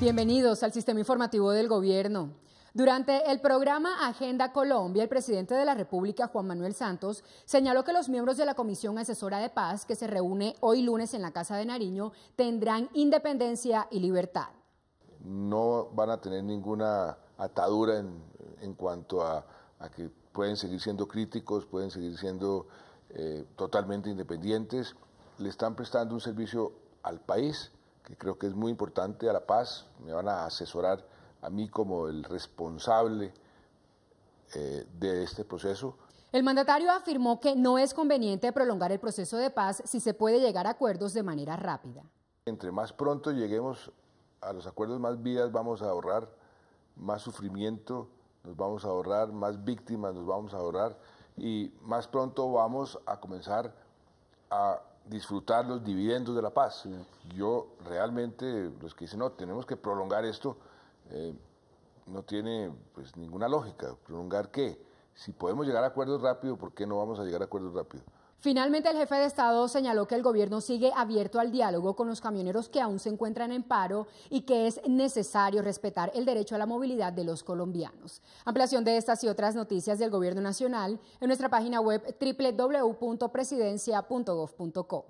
Bienvenidos al sistema informativo del gobierno. Durante el programa Agenda Colombia, el presidente de la República, Juan Manuel Santos, señaló que los miembros de la Comisión Asesora de Paz, que se reúne hoy lunes en la Casa de Nariño, tendrán independencia y libertad. No van a tener ninguna atadura en, cuanto a que pueden seguir siendo críticos, pueden seguir siendo eh, totalmente independientes, le están prestando un servicio al país que creo que es muy importante, a la paz, me van a asesorar a mí como el responsable eh, de este proceso. El mandatario afirmó que no es conveniente prolongar el proceso de paz si se puede llegar a acuerdos de manera rápida. Entre más pronto lleguemos a los acuerdos, más vidas vamos a ahorrar, más sufrimiento nos vamos a ahorrar, más víctimas nos vamos a ahorrar y más pronto vamos a comenzar a disfrutar los dividendos de la paz. Yo realmente, los que dicen, no, tenemos que prolongar esto, eh, no tiene pues ninguna lógica. ¿Prolongar qué? si podemos llegar a acuerdos rápido, ¿por qué no vamos a llegar a acuerdos rápido? Finalmente, el jefe de Estado señaló que el gobierno sigue abierto al diálogo con los camioneros que aún se encuentran en paro y que es necesario respetar el derecho a la movilidad de los colombianos. Ampliación de estas y otras noticias del gobierno nacional en nuestra página web www.presidencia.gov.co.